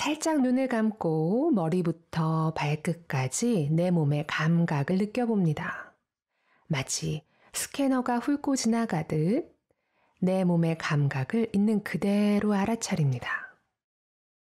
살짝 눈을 감고 머리부터 발끝까지 내 몸의 감각을 느껴봅니다. 마치 스캐너가 훑고 지나가듯 내 몸의 감각을 있는 그대로 알아차립니다.